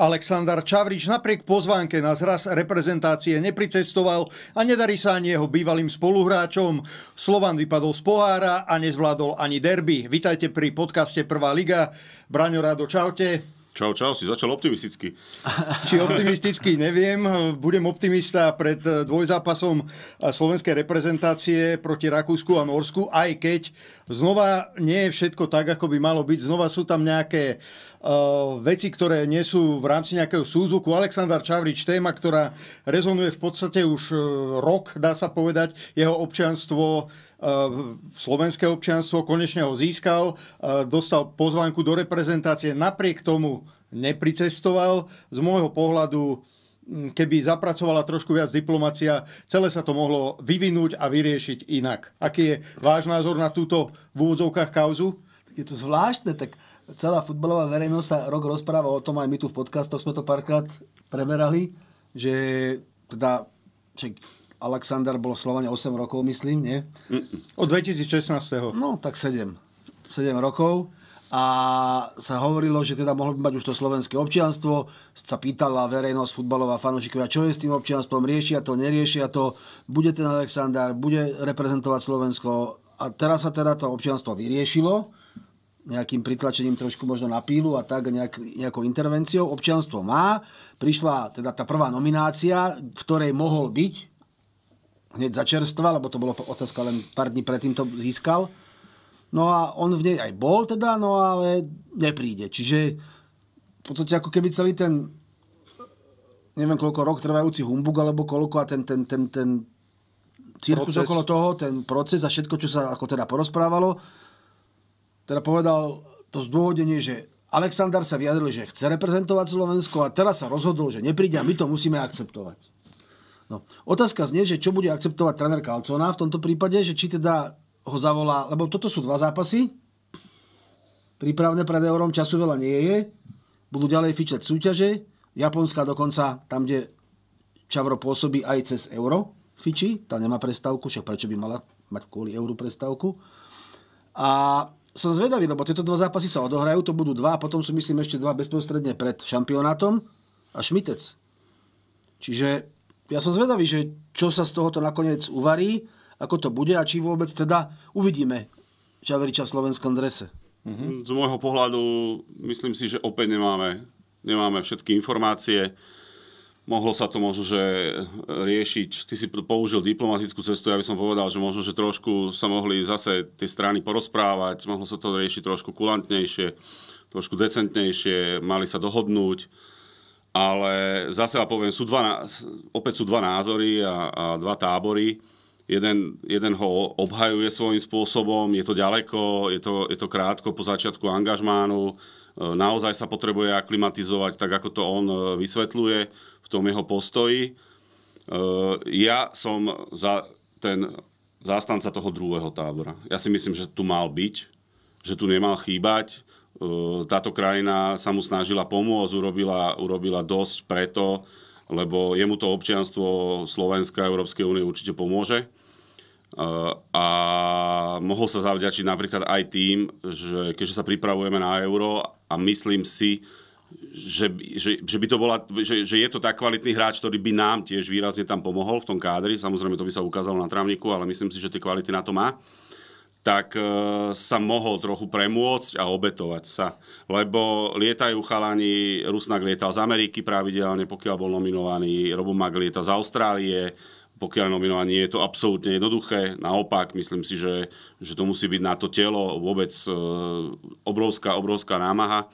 Aleksandar Čavrič napriek pozvánke na zraz reprezentácie nepricestoval a nedarí sa ani jeho bývalým spoluhráčom. Slovan vypadol z pohára a nezvládol ani derby. Vítajte pri podcaste Prvá liga. Braňo Rado, čaute. Čau, čau, si začal optimisticky. Či optimisticky, neviem. Budem optimista pred eh, dvojzápasom eh, slovenskej reprezentácie proti Rakúsku a Norsku, aj keď Znova nie je všetko tak, ako by malo byť. Znova sú tam nejaké uh, veci, ktoré nie sú v rámci nejakého súzvuku. Aleksandar Čavrič, téma, ktorá rezonuje v podstate už uh, rok, dá sa povedať. Jeho občianstvo, uh, slovenské občianstvo, konečne ho získal, uh, dostal pozvánku do reprezentácie. Napriek tomu nepricestoval. Z môjho pohľadu Mm, keby zapracovala trošku viac diplomacia, celé sa to mohlo vyvinúť a vyriešiť inak. Aký je váš názor na túto v úvodzovkách kauzu? Tak je to zvláštne, tak celá futbalová verejnosť sa rok rozpráva o tom, aj my tu v podcastoch sme to párkrát premerali, že teda že Alexander bol v Slovane 8 rokov, myslím, nie? Od 2016. No, tak 7. 7 rokov a sa hovorilo, že teda mohlo by mať už to slovenské občianstvo. Sa pýtala verejnosť futbalová fanúšikovia, čo je s tým občianstvom, riešia to, neriešia to, bude ten Aleksandár, bude reprezentovať Slovensko. A teraz sa teda to občianstvo vyriešilo, nejakým pritlačením trošku možno na pílu a tak, nejak, nejakou intervenciou. Občianstvo má, prišla teda tá prvá nominácia, v ktorej mohol byť, hneď začerstva, lebo to bolo otázka len pár dní predtým to získal No a on v nej aj bol teda, no ale nepríde. Čiže v podstate ako keby celý ten neviem koľko rok trvajúci humbug alebo koľko a ten, ten, ten, ten cirkus proces. okolo toho, ten proces a všetko, čo sa ako teda porozprávalo, teda povedal to zdôvodenie, že Aleksandar sa vyjadril, že chce reprezentovať Slovensko a teraz sa rozhodol, že nepríde a my to musíme akceptovať. No. Otázka znie, že čo bude akceptovať tréner Kalcona v tomto prípade, že či teda ho zavolá, lebo toto sú dva zápasy, prípravné pred eurom, času veľa nie je, budú ďalej fičať súťaže, Japonská dokonca tam, kde Čavro pôsobí aj cez euro, fiči, tá nemá prestávku, však prečo by mala mať kvôli euru prestávku. A som zvedavý, lebo tieto dva zápasy sa odohrajú, to budú dva a potom sú myslím ešte dva bezprostredne pred šampionátom a Šmitec. Čiže ja som zvedavý, že čo sa z tohoto nakoniec uvarí ako to bude a či vôbec teda uvidíme Čaveriča v slovenskom drese. Mm-hmm. Z môjho pohľadu myslím si, že opäť nemáme, nemáme všetky informácie. Mohlo sa to možno, že e, riešiť. Ty si použil diplomatickú cestu, ja by som povedal, že možno, že trošku sa mohli zase tie strany porozprávať, mohlo sa to riešiť trošku kulantnejšie, trošku decentnejšie, mali sa dohodnúť. Ale zase ja poviem, sú dva, opäť sú dva názory a, a dva tábory Jeden, jeden ho obhajuje svojím spôsobom, je to ďaleko, je to, je to krátko po začiatku angažmánu, e, naozaj sa potrebuje aklimatizovať, tak ako to on e, vysvetľuje v tom jeho postoji. E, ja som za ten zástanca toho druhého tábora. Ja si myslím, že tu mal byť, že tu nemal chýbať. Táto krajina sa mu snažila pomôcť, urobila, urobila dosť preto, lebo jemu to občianstvo Slovenska a Európskej únie určite pomôže. Eh, a mohol sa zavďačiť napríklad aj tým, že keďže sa pripravujeme na euro a myslím si, že, že, že, by to bola, že, že je to tak kvalitný hráč, ktorý by nám tiež výrazne tam pomohol v tom kádri. Samozrejme, to by sa ukázalo na trávniku, ale myslím si, že tie kvality na to má tak e, sa mohol trochu premôcť a obetovať sa. Lebo lietajú chalani, Rusnak lietal z Ameriky pravidelne, pokiaľ bol nominovaný, Robomag lieta lietal z Austrálie, pokiaľ nominovať, nie je to absolútne jednoduché. Naopak, myslím si, že, že to musí byť na to telo vôbec e, obrovská, obrovská námaha.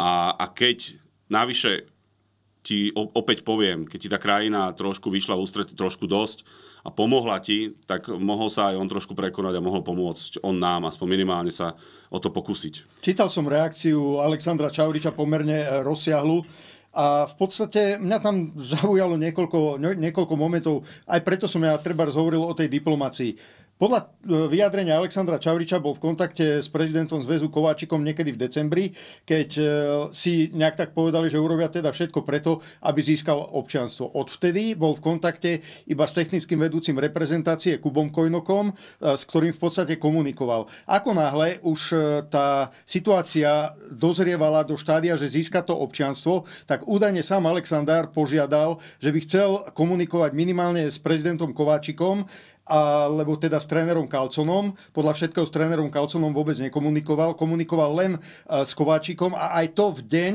A, a keď navyše ti opäť poviem, keď ti tá krajina trošku vyšla v ústretí, trošku dosť a pomohla ti, tak mohol sa aj on trošku prekonať a mohol pomôcť on nám, aspoň minimálne sa o to pokúsiť. Čítal som reakciu Alexandra Čauriča pomerne e, rozsiahlu a v podstate mňa tam zaujalo niekoľko, niekoľko momentov, aj preto som ja treba hovoril o tej diplomácii podľa e, vyjadrenia Alexandra Čavriča bol v kontakte s prezidentom zväzu Kováčikom niekedy v decembri, keď e, si nejak tak povedali, že urobia teda všetko preto, aby získal občianstvo. Odvtedy bol v kontakte iba s technickým vedúcim reprezentácie Kubom Kojnokom, e, s ktorým v podstate komunikoval. Ako náhle už tá situácia dozrievala do štádia, že získa to občianstvo, tak údajne sám Alexandár požiadal, že by chcel komunikovať minimálne s prezidentom Kováčikom, alebo teda s trénerom Kalconom. Podľa všetkého s trénerom Kalconom vôbec nekomunikoval. Komunikoval len e, s Kováčikom a aj to v deň,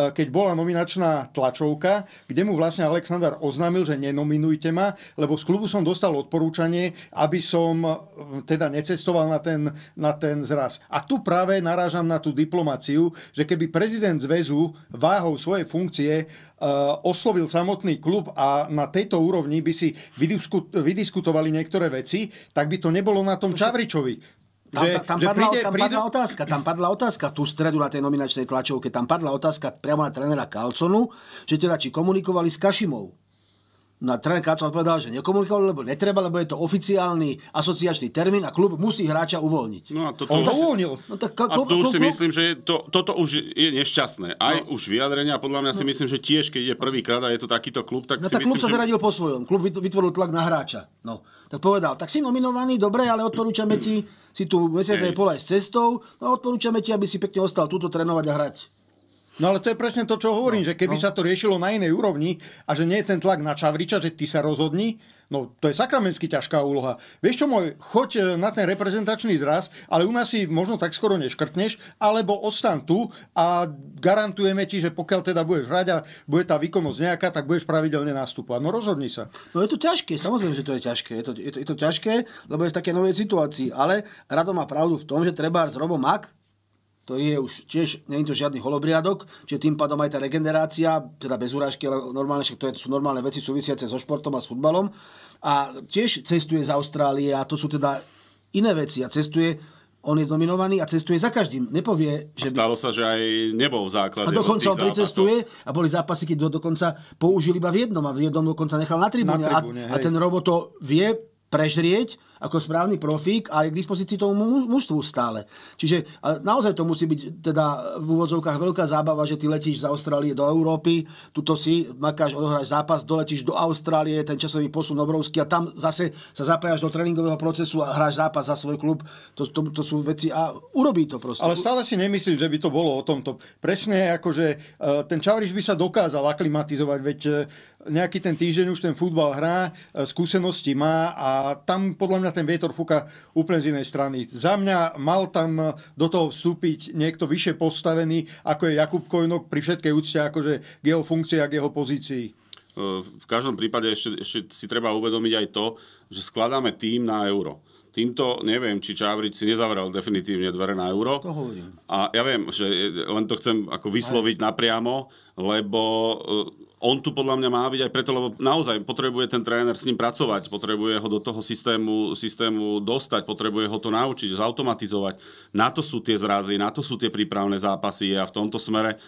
E, keď bola nominačná tlačovka, kde mu vlastne Aleksandar oznámil, že nenominujte ma, lebo z klubu som dostal odporúčanie, aby som e, teda necestoval na ten, na ten zraz. A tu práve narážam na tú diplomáciu, že keby prezident zväzu váhou svojej funkcie e, oslovil samotný klub a na tejto úrovni by si vydiskutovali niektoré veci, tak by to nebolo na tom Čavričovi. Tam, že, tam, že padla, príde, tam príde... padla otázka, tam padla otázka tú stredu na tej nominačnej tlačovke, tam padla otázka priamo na trénera Kalconu, že teda či komunikovali s Kašimou. Na no tréner Kalcon povedal, že nekomunikovali, lebo netreba, lebo je to oficiálny asociačný termín a klub musí hráča uvoľniť. No a toto On to uvoľnil. No tak, klub, a to už klub, si klub, myslím, že to, toto už je nešťastné. Aj no. už vyjadrenia, podľa mňa si no. myslím, že tiež, keď je prvýkrát a je to takýto klub, tak no, si tak myslím, klub sa že... zradil po svojom. Klub vytvoril tlak na hráča. No. Tak povedal, tak si nominovaný, dobre, ale odporúčame ti si tu mesiac aj polaj s cestou. No a odporúčame ti, aby si pekne ostal túto trénovať a hrať. No ale to je presne to, čo hovorím, no, že keby no. sa to riešilo na inej úrovni a že nie je ten tlak na Čavriča, že ty sa rozhodni, No, to je sakramentsky ťažká úloha. Vieš čo, môj, choď e, na ten reprezentačný zraz, ale u nás si možno tak skoro neškrtneš, alebo ostan tu a garantujeme ti, že pokiaľ teda budeš hrať a bude tá výkonnosť nejaká, tak budeš pravidelne nastupovať. No rozhodni sa. No je to ťažké, samozrejme, že to je ťažké. Je to, je to, je to ťažké, lebo je v také novej situácii. Ale Rado má pravdu v tom, že treba s Robom Mak, ktorý je už tiež, nie je to žiadny holobriadok, čiže tým pádom aj tá regenerácia, teda bez urážky, ale normálne, však to, je, to sú normálne veci súvisiace so športom a s futbalom. A tiež cestuje z Austrálie a to sú teda iné veci a cestuje on je nominovaný a cestuje za každým. Nepovie, že... A stalo by... sa, že aj nebol v základe. A dokonca on pricestuje a boli zápasy, keď do, dokonca použili iba v jednom a v jednom dokonca nechal na tribúne. Na tribúne a, a ten robot to vie prežrieť ako správny profík a je k dispozícii tomu mužstvu stále. Čiže naozaj to musí byť teda v úvodzovkách veľká zábava, že ty letíš z Austrálie do Európy, tuto si makáš, odohráš zápas, doletíš do Austrálie, ten časový posun obrovský a tam zase sa zapájaš do tréningového procesu a hráš zápas za svoj klub. To, to, to sú veci a urobí to proste. Ale stále si nemyslím, že by to bolo o tomto. Presne ako, že e, ten Čavriš by sa dokázal aklimatizovať, veď e, nejaký ten týždeň už ten futbal hrá, e, skúsenosti má a tam podľa mňa na ten vietor fúka úplne z inej strany. Za mňa mal tam do toho vstúpiť niekto vyššie postavený, ako je Jakub Kojnok pri všetkej úcte akože k jeho funkcii a k jeho pozícii. V každom prípade ešte, ešte si treba uvedomiť aj to, že skladáme tým na euro. Týmto neviem, či Čávrič si nezavrel definitívne dvere na euro. To hovorím. A ja viem, že len to chcem ako vysloviť aj. napriamo, lebo on tu podľa mňa má byť aj preto, lebo naozaj potrebuje ten tréner s ním pracovať, potrebuje ho do toho systému, systému dostať, potrebuje ho to naučiť, zautomatizovať. Na to sú tie zrazy, na to sú tie prípravné zápasy a v tomto smere e,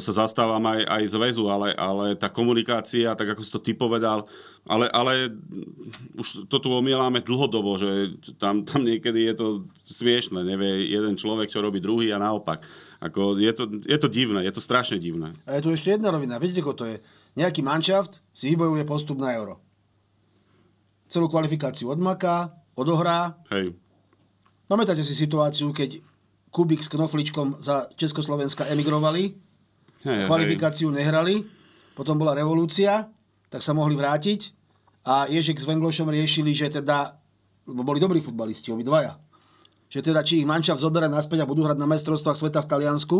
sa zastávam aj, aj zväzu, ale, ale tá komunikácia, tak ako si to ty povedal, ale, ale už to tu omieláme dlhodobo, že tam, tam niekedy je to smiešne, nevie jeden človek, čo robí druhý a naopak. Ako je, to, je to divné, je to strašne divné. A je tu ešte jedna rovina, vidíte, ako to je Nejaký manšaft si vybojuje postup na euro. Celú kvalifikáciu odmaká, odohrá. Hej. Pamätáte si situáciu, keď Kubik s Knofličkom za Československa emigrovali, hej, kvalifikáciu hej. nehrali, potom bola revolúcia, tak sa mohli vrátiť a Ježek s Venglošom riešili, že teda, boli dobrí futbalisti obidvaja, že teda či ich manča zoberá naspäť a budú hrať na majstrovstvách sveta v Taliansku,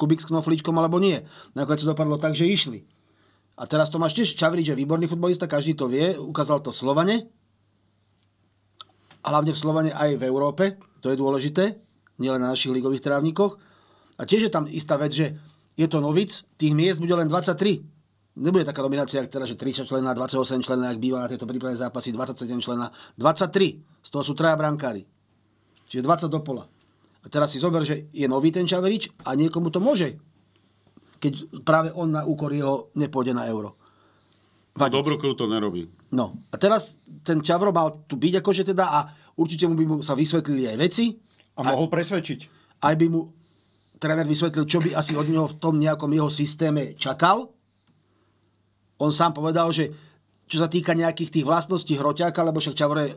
Kubik s Knofličkom alebo nie. Nakoniec sa dopadlo tak, že išli. A teraz to tiež Čavrič je výborný futbalista, každý to vie, ukázal to Slovane. A hlavne v Slovane aj v Európe, to je dôležité, nielen na našich ligových trávnikoch. A tiež je tam istá vec, že je to novic, tých miest bude len 23. Nebude taká dominácia, ktorá teda, že 30 člena, 28 člena, ak býva na tieto prípravné zápasy, 27 člena, 23. Z toho sú traja brankári. Čiže 20 do pola. A teraz si zober, že je nový ten Čaverič a niekomu to môže keď práve on na úkor jeho nepôjde na euro. Vadiť. Dobrú dobrú to nerobí. No. A teraz ten Čavro mal tu byť akože teda a určite mu by mu sa vysvetlili aj veci. A mohol aj, presvedčiť. Aj by mu tréner vysvetlil, čo by asi od neho v tom nejakom jeho systéme čakal. On sám povedal, že čo sa týka nejakých tých vlastností hroťáka, lebo však Čavro je e,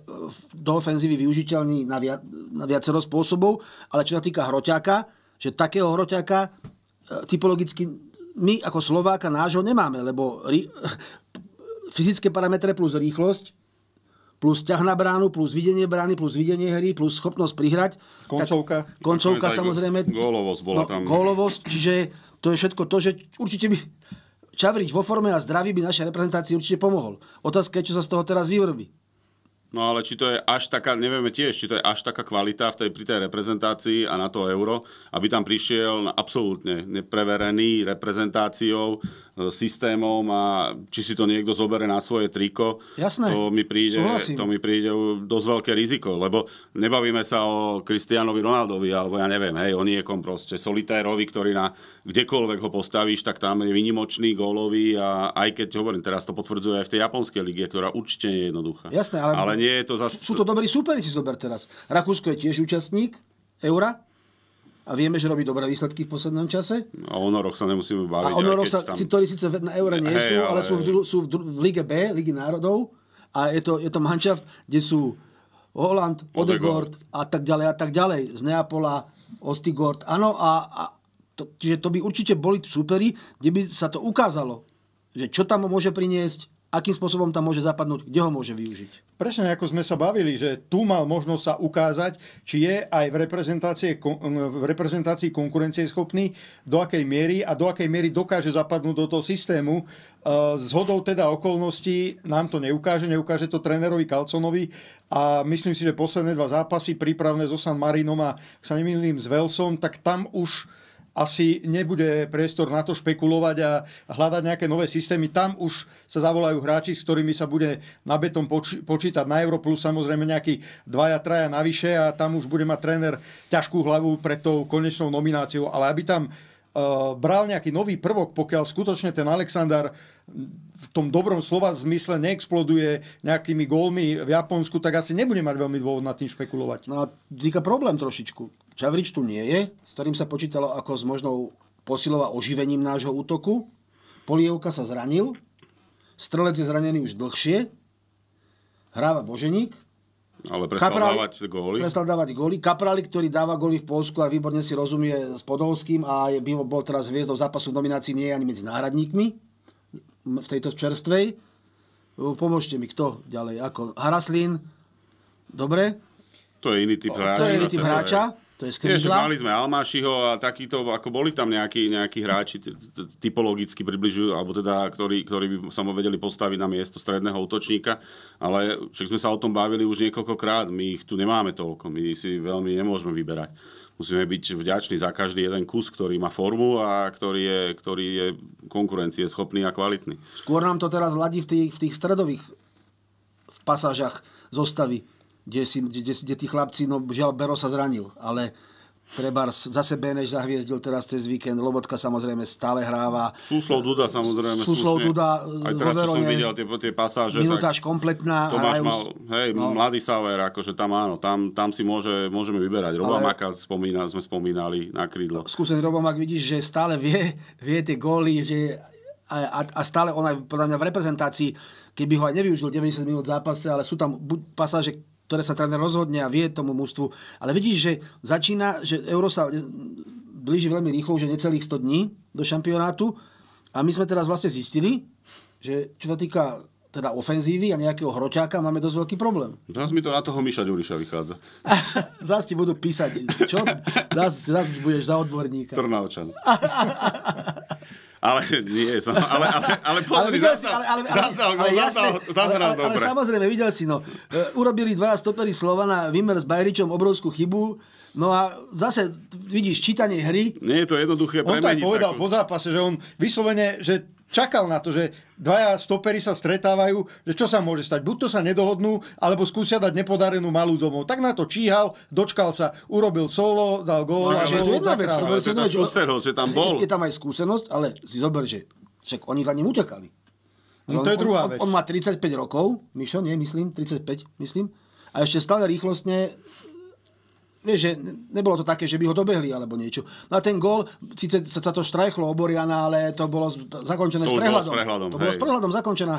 do ofenzívy využiteľný na, via, na viacero spôsobov, ale čo sa týka hroťáka, že takého hroťáka typologicky my ako Slováka nášho nemáme, lebo ry- fyzické parametre plus rýchlosť, plus ťah na bránu, plus videnie brány, plus videnie hry, plus schopnosť prihrať. Koncovka. Tak, koncovka samozrejme. Gólovosť bola no, tam. Gólovosť, čiže to je všetko to, že určite by Čavrič vo forme a zdraví by našej reprezentácii určite pomohol. Otázka je, čo sa z toho teraz vyvrbí. No ale či to je až taká, nevieme tiež, či to je až taká kvalita v tej, pri tej reprezentácii a na to euro, aby tam prišiel absolútne nepreverený reprezentáciou, e, systémom a či si to niekto zobere na svoje triko, Jasné, to, mi príde, súhlasím. to mi príde dosť veľké riziko, lebo nebavíme sa o Kristianovi Ronaldovi, alebo ja neviem, hej, o niekom proste solitérovi, ktorý na kdekoľvek ho postavíš, tak tam je vynimočný, gólový a aj keď hovorím, teraz to potvrdzuje aj v tej japonskej lige, ktorá určite nie je jednoduchá. Jasné, ale, ale nie je to zase... Sú to dobrí súperi, si zober teraz. Rakúsko je tiež účastník Eura, a vieme, že robí dobré výsledky v poslednom čase. A no, o honoroch sa nemusíme baviť. A honoroch sa, tam... ktorí síce na eure nie hey, sú, ale, ale sú, v, sú v, v Lige B, Ligi národov. A je to, je to manšaft, kde sú Holland, Odegord a tak ďalej a tak ďalej. Z Neapola, Ostigord. Áno, a, a to, čiže to by určite boli superi, kde by sa to ukázalo, že čo tam môže priniesť, akým spôsobom tam môže zapadnúť, kde ho môže využiť presne ako sme sa bavili, že tu mal možnosť sa ukázať, či je aj v reprezentácii, v reprezentácii konkurencie schopný, do akej miery a do akej miery dokáže zapadnúť do toho systému. E, Zhodou teda okolností nám to neukáže, neukáže to trénerovi Kalconovi a myslím si, že posledné dva zápasy prípravné so San Marinom a sa nemýlim s Velsom, tak tam už asi nebude priestor na to špekulovať a hľadať nejaké nové systémy. Tam už sa zavolajú hráči, s ktorými sa bude na betom počítať na Euro, samozrejme nejaký dvaja, traja navyše a tam už bude mať tréner ťažkú hlavu pred tou konečnou nomináciou. Ale aby tam e, bral nejaký nový prvok, pokiaľ skutočne ten Alexandar v tom dobrom slova zmysle neexploduje nejakými gólmi v Japonsku, tak asi nebude mať veľmi dôvod nad tým špekulovať. No a vzniká problém trošičku Čavrič tu nie je, s ktorým sa počítalo ako s možnou posilova oživením nášho útoku. Polievka sa zranil. Strelec je zranený už dlhšie. Hráva Boženík. Ale prestal Kaprali, dávať góly. Prestal dávať góly. Kaprali, ktorý dáva góly v Polsku a výborne si rozumie s Podolským a je, bol teraz hviezdou zápasu v nominácii, nie je ani medzi náhradníkmi v tejto čerstvej. Pomôžte mi, kto ďalej? Ako Haraslín. Dobre. To je iný typ hráča. To je iný typ hráča. Je to je že mali sme Almášiho a takýto, ako boli tam nejakí, nejakí hráči typologicky približujú, alebo teda, ktorí, ktorí by sa vedeli postaviť na miesto stredného útočníka, ale však sme sa o tom bavili už niekoľkokrát, my ich tu nemáme toľko, my si veľmi nemôžeme vyberať. Musíme byť vďační za každý jeden kus, ktorý má formu a ktorý je, ktorý je konkurencieschopný a kvalitný. Skôr nám to teraz hladí v tých, v tých stredových v pasážach zostavy kde, si, kde, kde tí chlapci, no žiaľ, Bero sa zranil, ale treba zase Beneš zahviezdil teraz cez víkend, Lobotka samozrejme stále hráva. Súslov Duda samozrejme. Súslov slušne. Duda. E, aj teraz, Hoverone, čo som videl tie, tie pasáže. Minutáž tak, kompletná. Tomáš hrajú... mal, hej, no. mladý Saver, akože tam áno, tam, tam si môže, môžeme vyberať. Robamaka Ale... spomína, sme spomínali na krídlo. No, Skúsený Robamak vidíš, že stále vie, vie tie góly, že a, a stále on aj podľa mňa v reprezentácii, keby ho aj nevyužil 90 minút zápase, ale sú tam pasáže, ktoré sa tréner rozhodne a vie tomu mužstvu. Ale vidíš, že začína, že Euro sa blíži veľmi rýchlo, že necelých 100 dní do šampionátu. A my sme teraz vlastne zistili, že čo sa týka teda ofenzívy a nejakého hroťáka máme dosť veľký problém. Zas mi to na toho Miša Ďuriša vychádza. Zas ti budú písať, čo? Zas, zas budeš za odborníka. Trnaočan. Ale nie, som, ale, ale, ale pozri, ale zasa, ale, ale, zasa, ale, ale, zasa, zasa ale, ale, ale samozrejme, videl si, no, e, urobili dva stopery Slovana, Vimer s Bajričom obrovskú chybu, No a zase, vidíš, čítanie hry... Nie je to jednoduché On to aj povedal takú... po zápase, že on vyslovene, že čakal na to, že dvaja stopery sa stretávajú, že čo sa môže stať. Buď to sa nedohodnú, alebo skúsia dať nepodarenú malú domov. Tak na to číhal, dočkal sa, urobil solo, dal gól. No, je to jedna vec, je tá že tam bol. Je, je tam aj skúsenosť, ale si zober, že však oni za ním utekali. No, to je druhá on, vec. On, on má 35 rokov, Mišo, nie, myslím, 35, myslím. A ešte stále rýchlostne Vieš, že nebolo to také, že by ho dobehli alebo niečo. No a ten gól, síce sa to štrajchlo oboriana, ale to bolo zakončené to s prehľadom. Bolo s prehľadom to bolo s prehľadom zakončená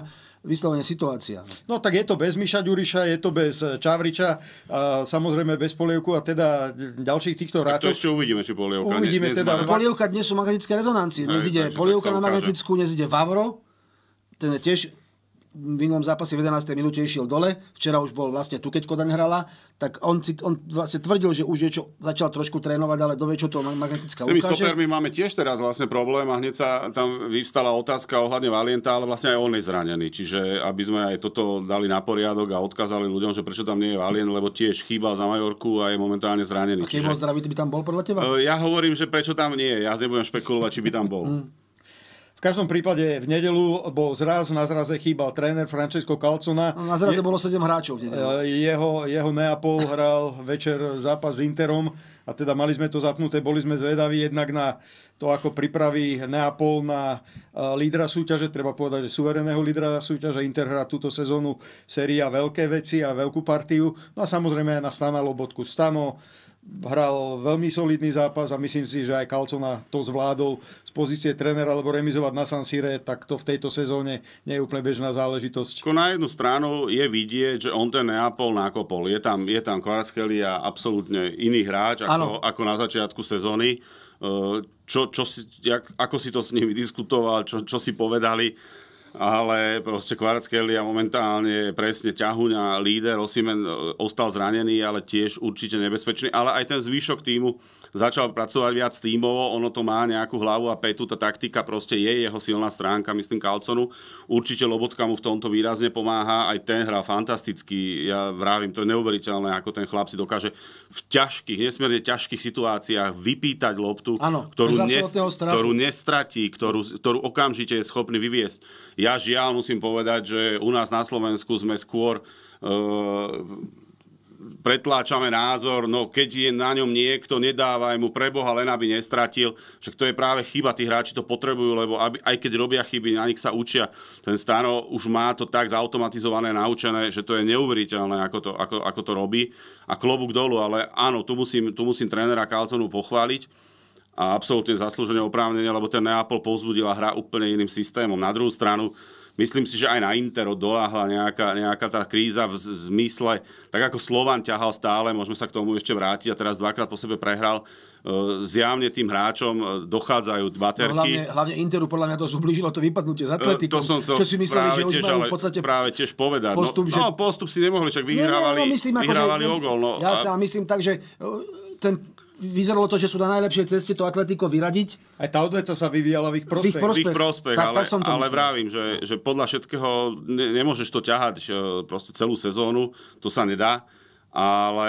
vyslovene situácia. No tak je to bez Miša Ďuriša, je to bez eh, Čavriča, a samozrejme bez Polievku a teda ďalších týchto hráčov. To ešte uvidíme, či Polievka. Uvidíme dnes, teda. Polievka dnes sú magnetické rezonancie. Dnes ide Polievka na magnetickú, dnes ide Vavro. Ten je tiež v minulom zápase v 11. minúte išiel dole, včera už bol vlastne tu, keď Kodaň hrala, tak on, si, on vlastne tvrdil, že už niečo začal trošku trénovať, ale dovie, čo to magnetická S tými ukáže. stopermi máme tiež teraz vlastne problém a hneď sa tam vyvstala otázka ohľadne Valienta, ale vlastne aj on je zranený. Čiže aby sme aj toto dali na poriadok a odkázali ľuďom, že prečo tam nie je Valient, lebo tiež chýba za Majorku a je momentálne zranený. A keď čiže... zdravý, by tam bol podľa teba? E, ja hovorím, že prečo tam nie je. Ja nebudem špekulovať, či by tam bol. Mm. V každom prípade v nedelu bol zraz, na zraze chýbal tréner Francesco Calcona. No, na zraze je, bolo 7 hráčov v eh, Jeho, jeho Neapol hral večer zápas s Interom a teda mali sme to zapnuté, boli sme zvedaví jednak na to, ako pripraví Neapol na eh, lídra súťaže, treba povedať, že suvereného lídra súťaže. Inter hrá túto sezónu séria veľké veci a veľkú partiu. No a samozrejme aj na Stana Lobotku. Stano, hral veľmi solidný zápas a myslím si, že aj Kalcona to zvládol z pozície trénera, lebo remizovať na San Sire, tak to v tejto sezóne nie je úplne bežná záležitosť. Na jednu stranu je vidieť, že on ten Neapol nákopol. Je tam, je tam a absolútne iný hráč ako, ako na začiatku sezóny. Čo, čo si, jak, ako si to s nimi diskutoval, čo, čo si povedali ale proste Kvareckelia momentálne je presne ťahuňa líder, Osimen e, ostal zranený, ale tiež určite nebezpečný, ale aj ten zvyšok týmu začal pracovať viac tímovo, ono to má nejakú hlavu a petu, tá taktika proste je jeho silná stránka, myslím Kalconu. Určite Lobotka mu v tomto výrazne pomáha, aj ten hrá fantasticky, ja vravím, to je neuveriteľné, ako ten chlap si dokáže v ťažkých, nesmierne ťažkých situáciách vypýtať loptu, ano, ktorú, nes, ktorú nestratí, ktorú, ktorú okamžite je schopný vyviesť. Ja žiaľ musím povedať, že u nás na Slovensku sme skôr uh, pretláčame názor, no keď je na ňom niekto, nedáva, mu preboha, len aby nestratil. Však to je práve chyba, tí hráči to potrebujú, lebo aby, aj keď robia chyby, na nich sa učia. Ten Stano už má to tak zautomatizované, naučené, že to je neuveriteľné, ako to, ako, ako to robí. A klobúk dolu, ale áno, tu musím, tu musím trénera Carltonu pochváliť a absolútne zaslúžené oprávnenie, lebo ten Neapol povzbudila hra úplne iným systémom. Na druhú stranu, Myslím si, že aj na Intero doláhla nejaká, nejaká tá kríza v zmysle, tak ako Slovan ťahal stále, môžeme sa k tomu ešte vrátiť a teraz dvakrát po sebe prehral. E, zjavne tým hráčom e, dochádzajú baterky. No hlavne, hlavne Interu podľa mňa to zblížilo to vypadnutie z Atletikom, e, to som chcel, čo si mysleli, že tiež, v podstate práve tiež povedať. No, postup, no, že... no, postup si nemohli, však no, no, vyhrávali, nie, nie, no, myslím, vyhrávali ako, že, o gol. No, jasné, a... myslím tak, že ten vyzeralo to, že sú na najlepšej ceste to Atletico vyradiť. Aj tá odveta sa vyvíjala v ich prospech. V ich prospech, v ich prospech tak, ale, tak som to ale vravím, že, že podľa všetkého ne, nemôžeš to ťahať proste celú sezónu, to sa nedá ale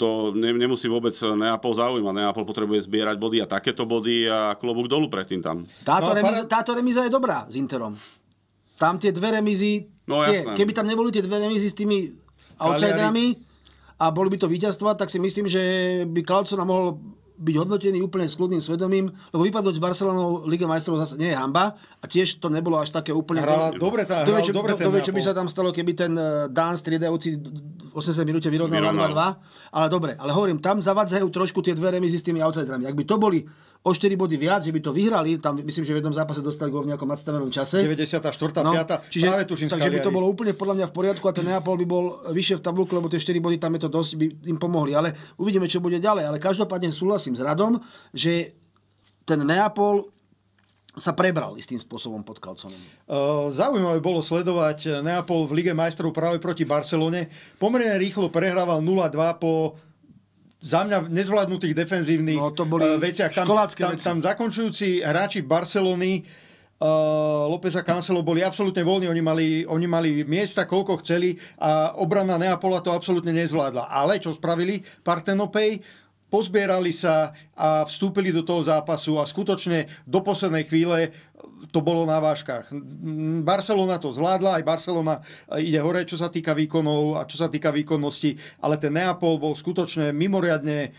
to ne, nemusí vôbec Neapol zaujímať. Neapol potrebuje zbierať body a takéto body a klobúk dolu predtým tam. Táto, no, remiza, para... táto remiza je dobrá s Interom. Tam tie dve remizy, no, tie, keby tam neboli tie dve remizy s tými outsiderami, a boli by to víťazstva, tak si myslím, že by Klaucona mohol byť hodnotený úplne s kľudným svedomím, lebo vypadnúť z Barcelonou Liga majstrov zase nie je hamba a tiež to nebolo až také úplne... Hrala do... dobre tá, hrala, do, dobre do, do, čo by sa tam stalo, keby ten e, Dán striedajúci 80 minúte vyrovnal 2-2, ale dobre, ale hovorím, tam zavadzajú trošku tie dve remizy s tými outsiderami. Ak by to boli o 4 body viac, že by to vyhrali, tam myslím, že v jednom zápase dostali gol v nejakom nadstavenom čase. 94. No, 5. Čiže, práve tuším takže by to bolo úplne podľa mňa v poriadku a ten Neapol by bol vyššie v tabulku, lebo tie 4 body tam je to dosť, by im pomohli. Ale uvidíme, čo bude ďalej. Ale každopádne súhlasím s Radom, že ten Neapol sa prebral istým spôsobom pod Kalconom. Zaujímavé bolo sledovať Neapol v Lige majstrov práve proti Barcelone. Pomerne rýchlo prehrával 0-2 po za mňa nezvládnutých defenzívnych no, to boli eh, veciach. Tam, tam, veci. tam zakončujúci hráči Barcelony uh, López a Cancelo boli absolútne voľní, oni mali, oni mali miesta, koľko chceli a obrana Neapola to absolútne nezvládla. Ale čo spravili Partenopej? Pozbierali sa a vstúpili do toho zápasu a skutočne do poslednej chvíle to bolo na váškach. Barcelona to zvládla, aj Barcelona ide hore, čo sa týka výkonov a čo sa týka výkonnosti, ale ten Neapol bol skutočne mimoriadne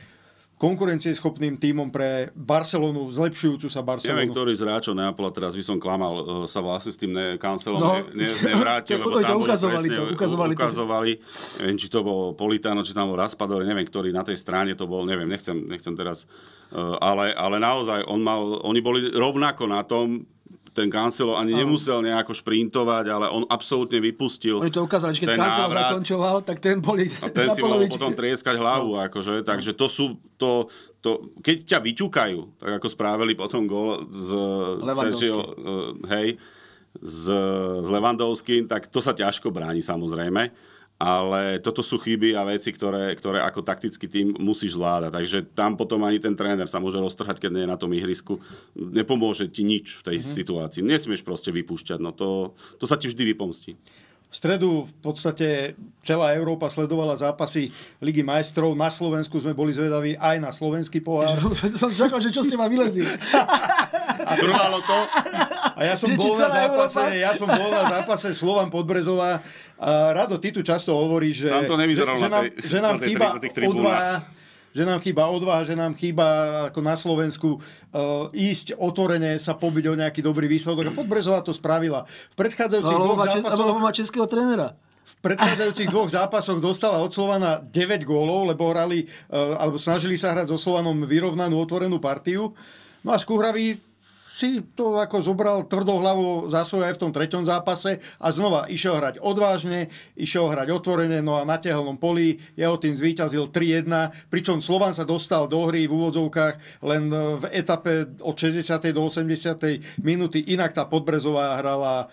konkurencieschopným tímom pre Barcelonu, zlepšujúcu sa Barcelonu. Neviem, ktorý z hráčov Neapola, teraz by som klamal, e, sa vlastne s tým ne, kancelom no. ne, ne, nevrátil, lebo tam to ukazovali, presne, to, ukazovali, ukazovali to. neviem, či to bol Politano, či tam bol Raspador, neviem, ktorý na tej strane to bol, neviem, nechcem, nechcem teraz, e, ale, ale naozaj, on mal, oni boli rovnako na tom, ten Cancelo ani nemusel nejako šprintovať, ale on absolútne vypustil. Oni to ukázali, že keď Cancelo zakončoval, tak ten boli A ten si mohol potom trieskať hlavu, no. akože, takže no. to sú, to, to, keď ťa vyťukajú, tak ako správili potom gol z Sergio, eh, hej, s, s Levandovským, tak to sa ťažko bráni samozrejme ale toto sú chyby a veci, ktoré, ktoré ako taktický tým musíš zvládať. Takže tam potom ani ten tréner sa môže roztrhať, keď nie je na tom ihrisku. Nepomôže ti nič v tej mm-hmm. situácii. Nesmieš proste vypúšťať, no to, to sa ti vždy vypomstí. V stredu v podstate celá Európa sledovala zápasy Ligy majstrov. Na Slovensku sme boli zvedaví aj na slovenský pohár. som, som čakal, že čo ste ma vylezili. A trvalo to? ja som bol na zápase, Európa. ja som bol na zápase Slovan Podbrezová. A Rado, ty tu často hovoríš, že, že, že, nám, že nám chýba odvaha, že nám chýba odvaha, že nám chýba ako na Slovensku uh, ísť otvorene sa pobiť o nejaký dobrý výsledok. A Podbrezová to spravila. V predchádzajúcich no, dvoch zápasoch... Alebo má českého trénera. V predchádzajúcich dvoch zápasoch dostala od Slovana 9 gólov, lebo hrali, e, alebo snažili sa hrať so Slovanom vyrovnanú otvorenú partiu. No a Skuhravý si to ako zobral tvrdohlavo za svoje aj v tom treťom zápase a znova išiel hrať odvážne, išiel hrať otvorene, no a na tehlnom poli jeho tým zvíťazil 3-1, pričom Slovan sa dostal do hry v úvodzovkách len eh, v etape od 60. do 80. minúty, inak tá Podbrezová hrala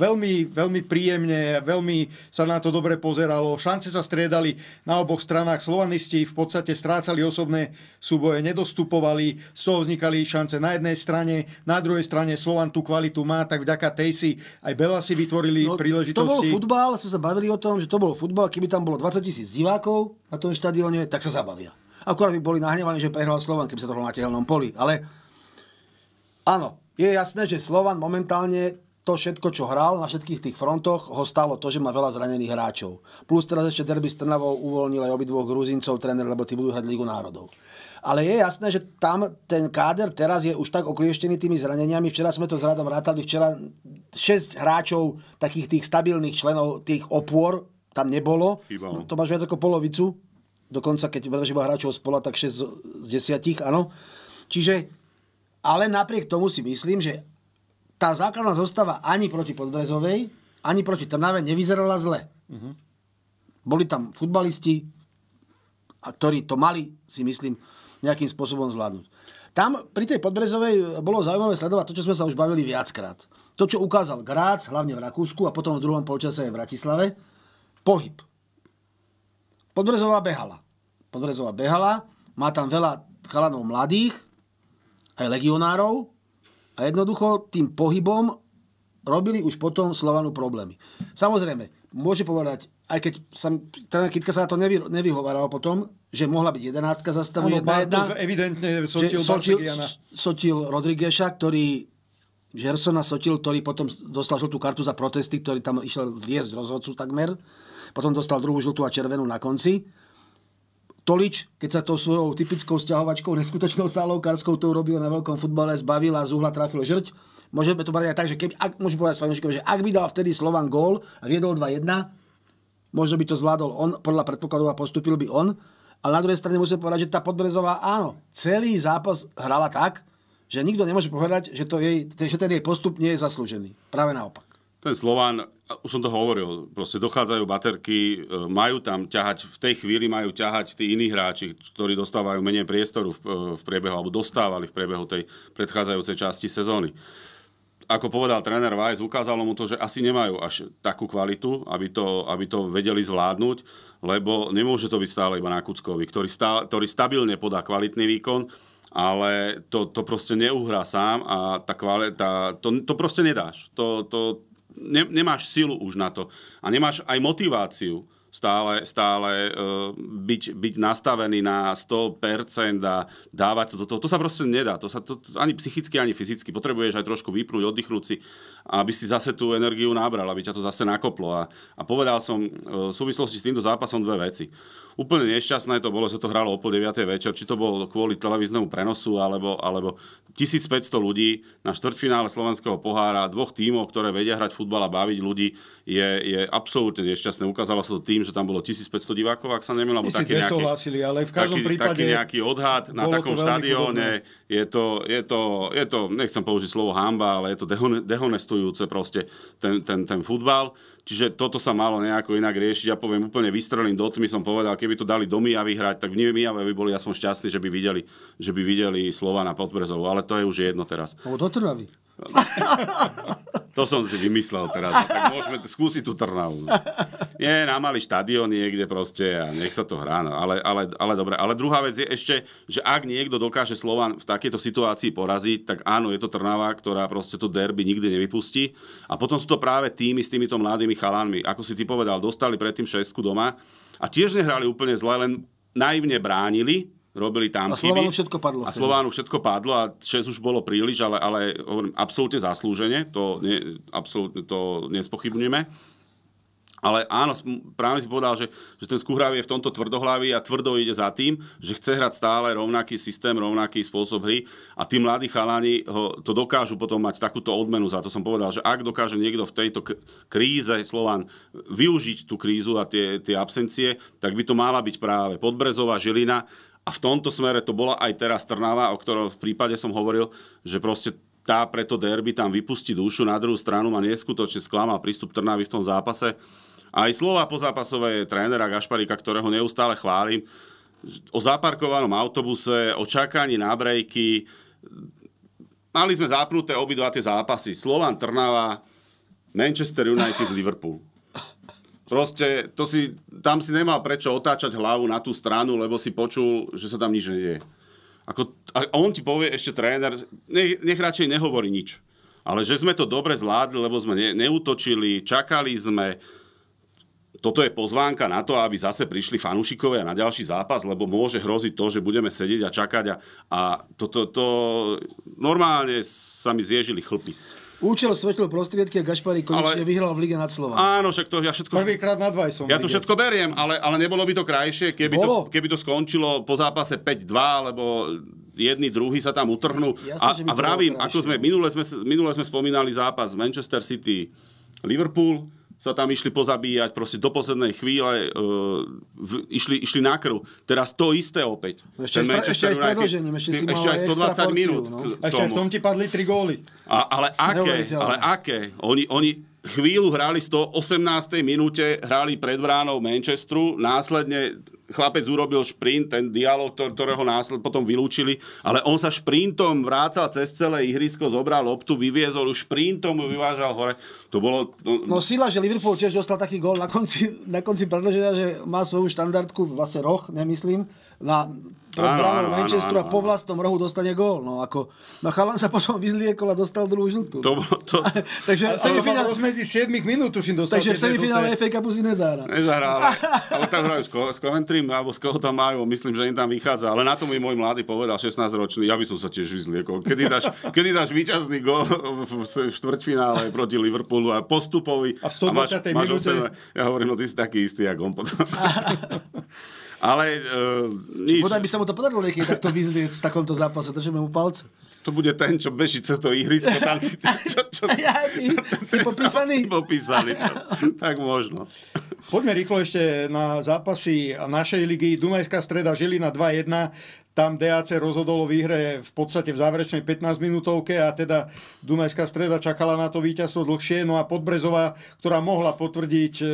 veľmi, veľmi príjemne, veľmi sa na to dobre pozeralo. Šance sa striedali na oboch stranách. Slovanisti v podstate strácali osobné súboje, nedostupovali, z toho vznikali šance na jednej strane, na druhej strane Slovan tú kvalitu má, tak vďaka tej si aj Bela si vytvorili no, príležitosti. To bol futbal, sme sa bavili o tom, že to bol futbal, keby tam bolo 20 tisíc divákov na tom štadióne, tak sa zabavia. Akurát by boli nahnevaní, že prehral Slovan, keby sa to bolo na tehelnom poli. Ale áno, je jasné, že Slovan momentálne to všetko, čo hral na všetkých tých frontoch, ho stalo to, že má veľa zranených hráčov. Plus teraz ešte derby s Trnavou uvoľnil aj obidvoch Gruzincov tréner, lebo tí budú hrať Ligu národov. Ale je jasné, že tam ten káder teraz je už tak oklieštený tými zraneniami. Včera sme to s Radom rátali, včera 6 hráčov, takých tých stabilných členov, tých opôr, tam nebolo. No, to máš viac ako polovicu. Dokonca, keď berieš iba hráčov spola, tak 6 z 10, áno. Čiže ale napriek tomu si myslím, že tá základná zostava ani proti Podbrezovej, ani proti Trnave nevyzerala zle. Uh-huh. Boli tam futbalisti, a ktorí to mali, si myslím, nejakým spôsobom zvládnuť. Tam pri tej Podbrezovej bolo zaujímavé sledovať to, čo sme sa už bavili viackrát. To, čo ukázal Grác, hlavne v Rakúsku a potom v druhom polčase aj v Bratislave, pohyb. Podbrezová behala. Podbrezová behala, má tam veľa chalanov mladých, aj legionárov, a jednoducho tým pohybom robili už potom Slovanu problémy. Samozrejme, môže povedať, aj keď sa, tréner teda Kitka sa na to nevy, nevyhovaral potom, že mohla byť jedenáctka za stavu jedna. evidentne sotil, sotil, sotil Rodrigueša, ktorý Gersona sotil, ktorý potom dostal žltú kartu za protesty, ktorý tam išiel zviesť rozhodcu takmer. Potom dostal druhú žltú a červenú na konci. Stolič, keď sa tou svojou typickou stiahovačkou, neskutočnou sálovkárskou, to urobil na veľkom futbale, zbavila, z uhla trafil žrť. Môžeme to brať aj tak, že keby, ak, môžem povedať svojom, že ak by dal vtedy Slovan gól a viedol 2-1, možno by to zvládol on, podľa predpokladov a postupil by on. Ale na druhej strane musím povedať, že tá Podbrezová, áno, celý zápas hrala tak, že nikto nemôže povedať, že, to jej, že ten jej postup nie je zaslúžený. Práve naopak ten Slován, už som to hovoril, proste dochádzajú baterky, e, majú tam ťahať, v tej chvíli majú ťahať tí iní hráči, ktorí dostávajú menej priestoru e, v, priebehu, alebo dostávali v priebehu tej predchádzajúcej časti sezóny. Ako povedal tréner Weiss, ukázalo mu to, že asi nemajú až takú kvalitu, aby to, aby to vedeli zvládnuť, lebo nemôže to byť stále iba na Kuckovi, ktorý, stá, ktorý stabilne podá kvalitný výkon, ale to, to proste neuhrá sám a tá kvalita, to, to proste nedáš. To, to, ne, nemáš silu už na to a nemáš aj motiváciu stále, stále uh, byť, byť nastavený na 100% a dávať to, to, to, to sa proste nedá. To sa to, ani psychicky, ani fyzicky. Potrebuješ aj trošku vypnúť, oddychnúť si a aby si zase tú energiu nabral, aby ťa to zase nakoplo. A, a povedal som e, v súvislosti s týmto zápasom dve veci. Úplne nešťastné to bolo, sa to hralo o pol 9. večer, či to bolo kvôli televíznemu prenosu, alebo, alebo 1500 ľudí na štvrtfinále slovenského pohára, dvoch tímov, ktoré vedia hrať futbal a baviť ľudí, je, je absolútne nešťastné. Ukázalo sa to tým, že tam bolo 1500 divákov, ak sa nemýlim, alebo taký nejaký, hlásili, ale v každom taký, prípade taký nejaký odhad na takom štadióne. Je to, je, to, je to, nechcem použiť slovo hamba, ale je to dehonest devastujúce proste ten, ten, ten futbal. Čiže toto sa malo nejako inak riešiť. Ja poviem úplne vystrelím do tmy, som povedal, keby to dali do a vyhrať, tak v Mijave by boli aspoň šťastní, že by videli, že by videli slova na Podbrezovú. Ale to je už jedno teraz. do Trnavy. To som si vymyslel teraz. No, tak môžeme skúsiť tú Trnavu. Je na malý štadión niekde proste a nech sa to hrá. No. Ale, ale, ale dobre. Ale druhá vec je ešte, že ak niekto dokáže Slovan v takejto situácii poraziť, tak áno, je to Trnava, ktorá proste to derby nikdy nevypustí. A potom sú to práve týmy s týmito mladými chalánmi. Ako si ty povedal, dostali predtým šestku doma a tiež nehrali úplne zle, len naivne bránili robili tam a chyby. Slovánu všetko padlo. A Slovánu všetko padlo a 6 už bolo príliš, ale, ale hovorím, absolútne zaslúžene, to, ne, absolútne, to nespochybneme. Ale áno, práve si povedal, že, že ten Skuhrav je v tomto tvrdohlavý a tvrdo ide za tým, že chce hrať stále rovnaký systém, rovnaký spôsob hry a tí mladí chalani ho, to dokážu potom mať takúto odmenu za to. Som povedal, že ak dokáže niekto v tejto kríze Slován využiť tú krízu a tie, tie absencie, tak by to mala byť práve Podbrezová, Žilina, a v tomto smere to bola aj teraz Trnava, o ktorom v prípade som hovoril, že proste tá preto derby tam vypustí dušu na druhú stranu, ma neskutočne sklamal prístup Trnavy v tom zápase. Aj slova po zápasové trénera Gašparika, ktorého neustále chválim, o zaparkovanom autobuse, o čakaní na brejky. Mali sme zapnuté obidva tie zápasy. Slovan Trnava, Manchester United, Liverpool Proste to si, tam si nemal prečo otáčať hlavu na tú stranu, lebo si počul, že sa tam nič nedieje. Ako, a on ti povie ešte tréner, nech, nech radšej nehovorí nič. Ale že sme to dobre zvládli, lebo sme ne, neutočili, čakali sme. Toto je pozvánka na to, aby zase prišli fanúšikovia na ďalší zápas, lebo môže hroziť to, že budeme sedieť a čakať. A, a to, to, to normálne sa mi zježili chlpy. Účel svetil prostriedky a Gašpari konečne ale... vyhral v lige nad Slovom. Áno, však to ja všetko... Prvýkrát na dvaj som. Ja to všetko beriem, ale, ale nebolo by to krajšie, keby, to, keby to skončilo po zápase 5-2, lebo jedni, druhý sa tam utrhnú. Jasne, a, a vravím, ako sme, minule sme, minule sme spomínali zápas Manchester City Liverpool, sa tam išli pozabíjať proste do poslednej chvíle, uh, v, išli, išli na krv. Teraz to isté opäť. No ešte, stra, ešte aj s predložením, ešte si ešte aj 120 porciu, minút. No. Ešte aj v tom ti padli tri góly. A, ale aké, ale aké? Oni, oni chvíľu hrali 118. minúte, hrali pred bránou Manchesteru, následne chlapec urobil šprint, ten dialog, ktorého násled potom vylúčili, ale on sa šprintom vrácal cez celé ihrisko, zobral loptu, vyviezol, už šprintom ju vyvážal hore. To bolo... No, no sila, že Liverpool tiež dostal taký gól na konci, na konci predloženia, že má svoju štandardku, vlastne roh, nemyslím, na pred bránou Manchesteru a po vlastnom rohu dostane gól. No, ako, no chalan sa potom vyzliekol a dostal druhú žltú. To, to, takže ale semifinál... rozmedzi 7 minút im dostal. Takže v semifinále FA Cupu si nezahrá. ale, ale tam hrajú z Coventry ktorým, alebo z koho tam majú, myslím, že im tam vychádza. Ale na to mi môj mladý povedal, 16-ročný, ja by som sa tiež vyzliekol. Kedy dáš, kedy dáš výťazný gol v, v štvrťfinále proti Liverpoolu a postupový. A v 120. A máš, máš 8, ja hovorím, no ty si taký istý, ako on potom. Ale uh, nič. Podaj by sa mu to podarilo niekedy takto vyzliec v takomto zápase. Držíme mu palce. To bude ten, čo beží cez to ihrisko. Tam, ty, čo, čo, čo, ja, ty, ty, ty Popísaný, tak možno. Poďme rýchlo ešte na zápasy našej ligy. Dunajská streda Žilina 2-1. Tam DAC rozhodol o výhre v podstate v záverečnej 15-minútovke a teda Dunajská streda čakala na to víťazstvo dlhšie. No a Podbrezová, ktorá mohla potvrdiť e,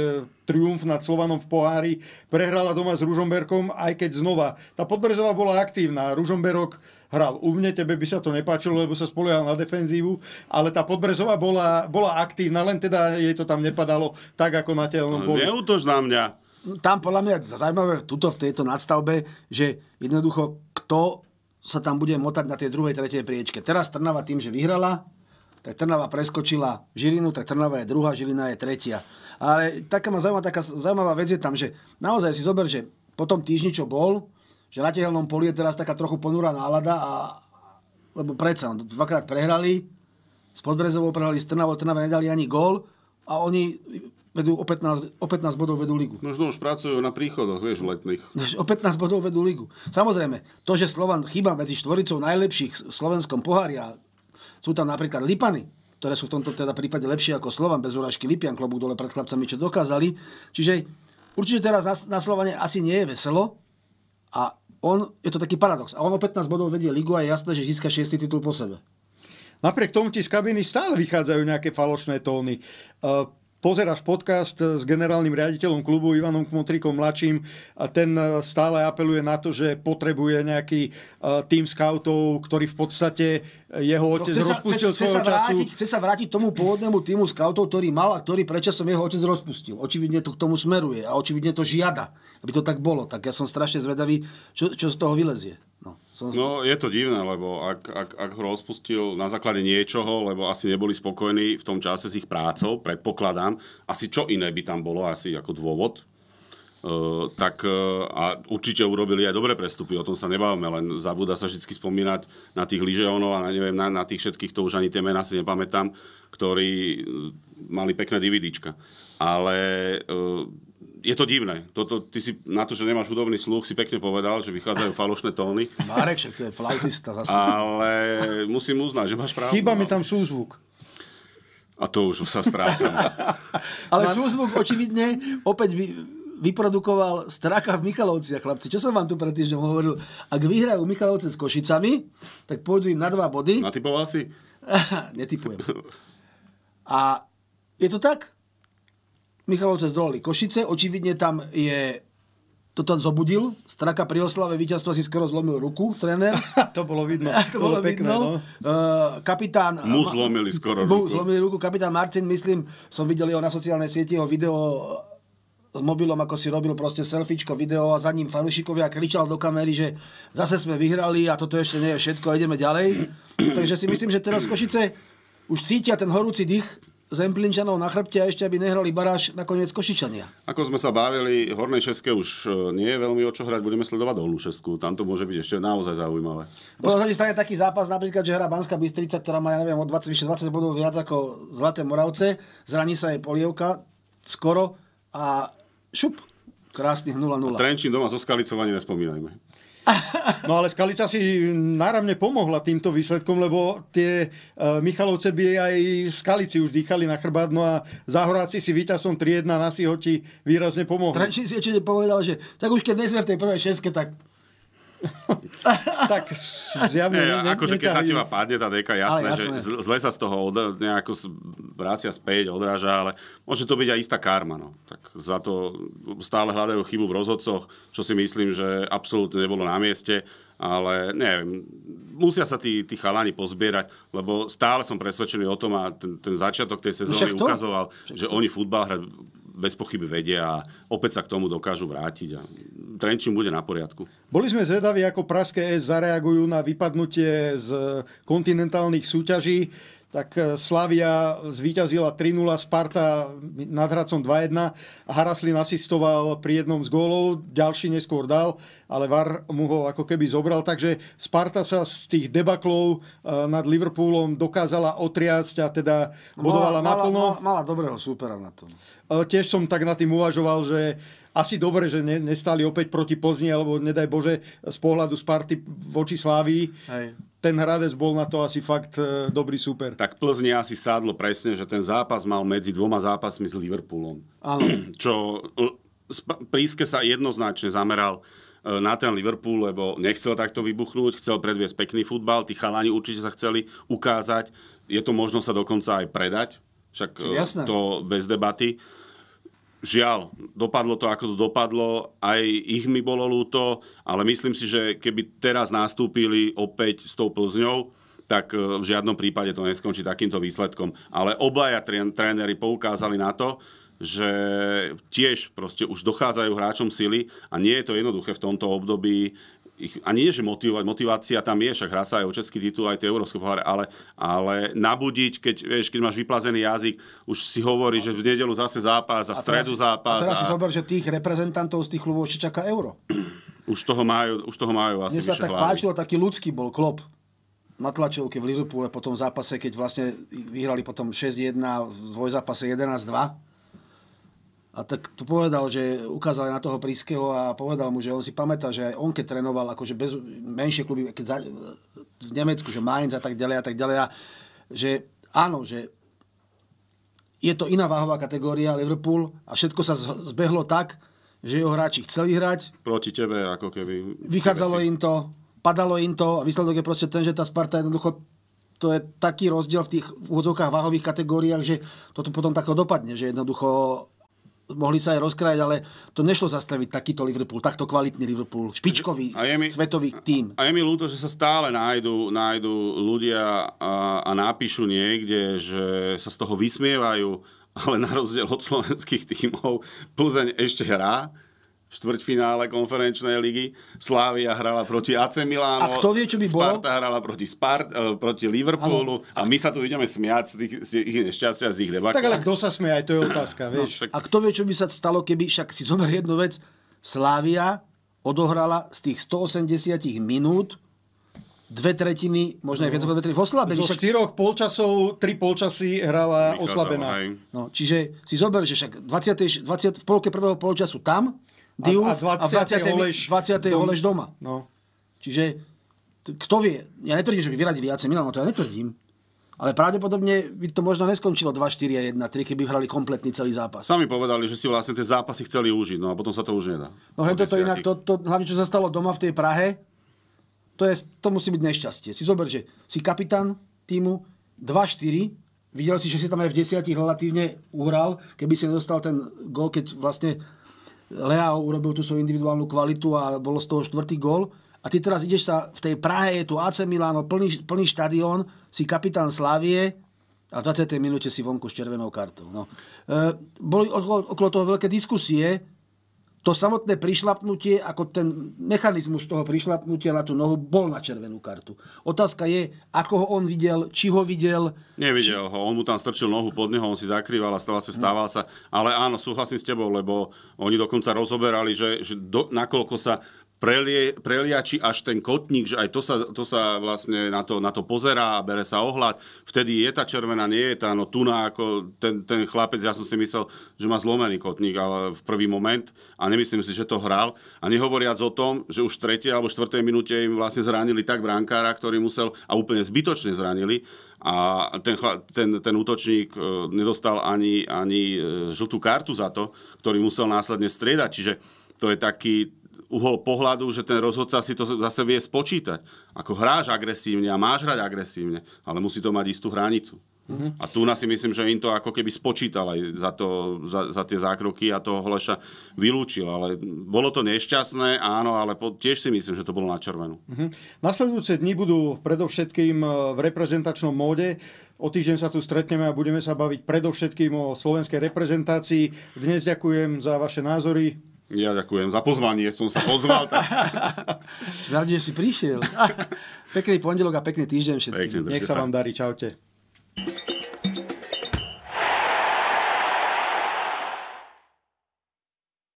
triumf nad Slovanom v pohári, prehrala doma s Ružomberkom, aj keď znova. Tá Podbrezová bola aktívna. Ružomberok hral u mne, tebe by sa to nepáčilo, lebo sa spoliehal na defenzívu, ale tá Podbrezová bola, bola aktívna, len teda jej to tam nepadalo tak, ako na telnom boli neútož na mňa. Tam podľa mňa zaujímavé tuto v tejto nadstavbe, že jednoducho kto sa tam bude motať na tej druhej, tretej priečke. Teraz Trnava tým, že vyhrala, tak Trnava preskočila Žilinu, tak Trnava je druhá, Žilina je tretia. Ale taká ma zaujímavá, taká zaujímavá vec je tam, že naozaj si zober, že po tom týždni, čo bol, že na tehelnom poli je teraz taká trochu ponurá nálada, a, lebo predsa, no, dvakrát prehrali, s Podbrezovou prehrali s Trnavou, Trnave nedali ani gól a oni vedú o 15, o 15 bodov vedú ligu. Možno už pracujú na príchodoch, vieš, letných. O 15 bodov vedú ligu. Samozrejme, to, že Slovan chýba medzi štvoricou najlepších v slovenskom pohári a sú tam napríklad Lipany, ktoré sú v tomto teda prípade lepšie ako Slovan, bez úražky Lipian, klobúk dole pred chlapcami, čo dokázali. Čiže určite teraz na, na Slovane asi nie je veselo a on, je to taký paradox. A on o 15 bodov vedie ligu a je jasné, že získa 6. titul po sebe. Napriek tomu ti z kabiny stále vychádzajú nejaké falošné tóny. Uh Pozeráš podcast s generálnym riaditeľom klubu Ivanom Kmotrikom mladším a ten e, stále apeluje na to, že potrebuje nejaký e, tým scoutov, ktorý v podstate jeho no, otec no, chce rozpustil sa, chce, chce sa vrátiť, Chce sa vrátiť tomu pôvodnému týmu scoutov, ktorý mal a ktorý predčasom jeho otec rozpustil. Očividne to k tomu smeruje a očividne to žiada, aby to tak bolo. Tak ja som strašne zvedavý, čo, čo z toho vylezie. No, som... no je to divné, lebo ak, ak, ak ho rozpustil na základe niečoho, lebo asi neboli spokojní v tom čase s ich prácou, predpokladám, asi čo iné by tam bolo asi ako dôvod, Uh, tak uh, a určite urobili aj dobré prestupy, o tom sa nebavíme, len zabúda sa vždy spomínať na tých lyžeónov a na, neviem, na, na tých všetkých, to už ani tie mená si nepamätám, ktorí uh, mali pekné dividička. Ale je to divné. Toto, ty si na to, že nemáš hudobný sluch, si pekne povedal, že vychádzajú falošné tóny. Marek, však to je flautista zase. Ale musím uznať, že máš pravdu. Chýba mi no. tam súzvuk. A to už sa strácam. Ale Mám... súzvuk očividne opäť vy, vyprodukoval straka v Michalovciach, chlapci. Čo som vám tu pred týždňom hovoril? Ak vyhrajú Michalovce s Košicami, tak pôjdu im na dva body. Natypoval si? Netypujem. A je to tak? Michalovce zdolali Košice, očividne tam je tam zobudil. Straka pri oslave víťazstva si skoro zlomil ruku, tréner. to bolo vidno. to bolo, bolo pekné, vidno. No? Uh, kapitán... Mu zlomili skoro ruku. Mu zlomili ruku. Kapitán Marcin, myslím, som videl jeho na sociálnej sieti, jeho video eh, s mobilom, ako si robil proste selfiečko, video a za ním fanúšikovia kričal do kamery, že zase sme vyhrali a toto ešte nie je všetko, ideme ďalej. Takže si myslím, že teraz Košice už cítia ten horúci dých Zemplinčanov na chrbte a ešte, aby nehrali baráž nakoniec Košičania. Ako sme sa bavili, Hornej šeske už e, nie je veľmi o čo hrať, budeme sledovať dolnú Šesku, tam to môže byť ešte naozaj zaujímavé. Potom sa stane taký zápas, napríklad, že hra Banská Bystrica, ktorá má, ja neviem, o 20, vyše 20 bodov viac ako Zlaté Moravce, zraní sa jej polievka skoro a šup, krásny 0-0. A Trenčín doma zo Skalicovania nespomínajme. No ale Skalica si náramne pomohla týmto výsledkom, lebo tie e, Michalovce by aj Skalici už dýchali na chrbát, no a Zahoráci si výťazom 3-1 na Sihoti výrazne pomohli. Trenčín si ešte povedal, že tak už keď nie sme v tej prvej šeske, tak tak zjavne... Ne, ne, akože keď na teba padne tá deka, jasné, jasné. že zle sa z toho od, nejako vrácia späť, odráža, ale môže to byť aj istá karma. No. Tak za to stále hľadajú chybu v rozhodcoch, čo si myslím, že absolútne nebolo na mieste, ale neviem, musia sa tí, tí chalani pozbierať, lebo stále som presvedčený o tom a ten, ten začiatok tej no sezóny ukazoval, Však to? že oni futbal hrať bez pochyby vedia a opäť sa k tomu dokážu vrátiť a Trenčín bude na poriadku. Boli sme zvedaví, ako Praské S zareagujú na vypadnutie z kontinentálnych súťaží tak e, Slavia zvíťazila 3-0, Sparta nad Hradcom 2-1. Haraslin asistoval pri jednom z gólov, ďalší neskôr dal, ale VAR mu ho ako keby zobral. Takže Sparta sa z tých debaklov e, nad Liverpoolom dokázala otriasť a teda bodovala mala, naplno. Mala, mala, dobrého súpera na tom. E, tiež som tak nad tým uvažoval, že asi dobre, že ne, nestali opäť proti Plzni, alebo nedaj Bože, z pohľadu Sparty voči Slávii ten Hradec bol na to asi fakt e, dobrý super. Tak plzni asi sádlo presne, že ten zápas mal medzi dvoma zápasmi s Liverpoolom. Áno. Čo e, Príske sa jednoznačne zameral e, na ten Liverpool, lebo nechcel takto vybuchnúť, chcel predviesť pekný futbal, tí chalani určite sa chceli ukázať, je to možno sa dokonca aj predať, však Jasné. to bez debaty. Žiaľ, dopadlo to, ako to dopadlo, aj ich mi bolo ľúto, ale myslím si, že keby teraz nastúpili opäť s tou Plzňou, tak e, v žiadnom prípade to neskončí takýmto výsledkom. Ale obaja tréneri poukázali na to, že tiež proste už dochádzajú hráčom sily a nie je to jednoduché v tomto období ich, a nie, že motivovať, motivácia tam je, však hrá sa aj o český titul, aj tie európske poháre, ale, ale nabudiť, keď, vieš, keď máš vyplazený jazyk, už si hovorí, že v nedelu zase zápas a v stredu zápas. A teraz a... si zober, že tých reprezentantov z tých klubov ešte čaká euro. Už toho majú, už toho majú asi Mne sa tak hlavy. páčilo, taký ľudský bol klop na tlačovke v Liverpoole po tom zápase, keď vlastne vyhrali potom 6-1, v dvojzápase 11-2 a tak to povedal, že ukázali na toho Prískeho a povedal mu, že on si pamätá, že aj on keď trénoval akože bez, menšie kluby keď za, v Nemecku, že Mainz a tak ďalej a tak ďalej. A že áno, že je to iná váhová kategória Liverpool a všetko sa zbehlo tak, že jeho hráči chceli hrať. Proti tebe, ako keby. Vychádzalo im to, padalo im to a výsledok je proste ten, že tá Sparta jednoducho to je taký rozdiel v tých úvodzovkách váhových kategóriách, že toto potom takto dopadne, že jednoducho mohli sa aj rozkrajať, ale to nešlo zastaviť takýto Liverpool, takto kvalitný Liverpool, špičkový, a je mi, svetový tým. A je mi ľúto, že sa stále nájdu, nájdu ľudia a, a napíšu niekde, že sa z toho vysmievajú, ale na rozdiel od slovenských tímov Plzeň ešte hrá štvrťfinále konferenčnej ligy. Slávia hrala proti AC Milánu. A kto vie, čo by Sparta bolo? Sparta hrala proti, Spart, e, proti Liverpoolu. Ano. A my sa tu ideme smiať z, tých, z ich nešťastia, z ich debakov. Tak ale kto sa smie, aj to je otázka. No, vieš. No, však... A kto vie, čo by sa stalo, keby, však si zober jednu vec, Slávia odohrala z tých 180 minút dve tretiny, možno aj viac ako dve tretiny v oslabení. Zo štyroch polčasov, tri polčasy hrala Vychádzal, oslabená. No, čiže si zober, že však 20, 20, v polke prvého polčasu tam, Diuf a, a 20. A 20. Holeš, doma. No. Čiže kto vie, ja netvrdím, že by vyradili AC Milan, no to ja netvrdím. Ale pravdepodobne by to možno neskončilo 2-4 a 1-3, keby hrali kompletný celý zápas. Sami povedali, že si vlastne tie zápasy chceli užiť, no a potom sa to už nedá. No hej, toto inak, to, to, hlavne čo sa stalo doma v tej Prahe, to, je, to musí byť nešťastie. Si zober, že si kapitán týmu 2-4, videl si, že si tam aj v desiatich relatívne uhral, keby si nedostal ten gol, keď vlastne Leao urobil tú svoju individuálnu kvalitu a bolo z toho štvrtý gol. A ty teraz ideš sa, v tej Prahe je tu AC Milano, plný, plný štadión, si kapitán Slavie a v 20. minúte si vonku s červenou kartou. No. E, boli okolo toho veľké diskusie, to samotné prišlapnutie, ako ten mechanizmus toho prišlapnutia na tú nohu bol na červenú kartu. Otázka je, ako ho on videl, či ho videl. Nevidel či... ho, on mu tam strčil nohu pod neho, on si zakrýval a stáva, sa hm. stával sa. Ale áno, súhlasím s tebou, lebo oni dokonca rozoberali, že, že do, nakoľko sa prelie, preliači až ten kotník, že aj to sa, to sa vlastne na to, na to pozerá a bere sa ohľad. Vtedy je tá červená, nie je tá, no tu na ako ten, ten chlapec, ja som si myslel, že má zlomený kotník ale v prvý moment a nemyslím si, že to hral. A nehovoriac o tom, že už v tretej alebo štvrtej minúte im vlastne zranili tak brankára, ktorý musel a úplne zbytočne zranili a ten, ten, ten útočník e, nedostal ani, ani e, žltú kartu za to, ktorý musel následne striedať. Čiže to je taký, uhol pohľadu, že ten rozhodca si to zase vie spočítať. Ako hráš agresívne a máš hrať agresívne, ale musí to mať istú hranicu. Mm-hmm. A tu na si myslím, že im to ako keby spočítal aj za, to, za, za tie zákroky a toho Hleša vylúčil. Ale bolo to nešťastné, áno, ale po, tiež si myslím, že to bolo na červenú. Mm-hmm. Nasledujúce dni budú predovšetkým e, v reprezentačnom móde. O týždeň sa tu stretneme a budeme sa baviť predovšetkým o slovenskej reprezentácii. Dnes ďakujem za vaše názory. Ja ďakujem za pozvanie, som sa pozval. Tak... Sme radi, že si prišiel. Pekný pondelok a pekný týždeň všetkým. Pekne, Nech sa, sa vám darí, čaute.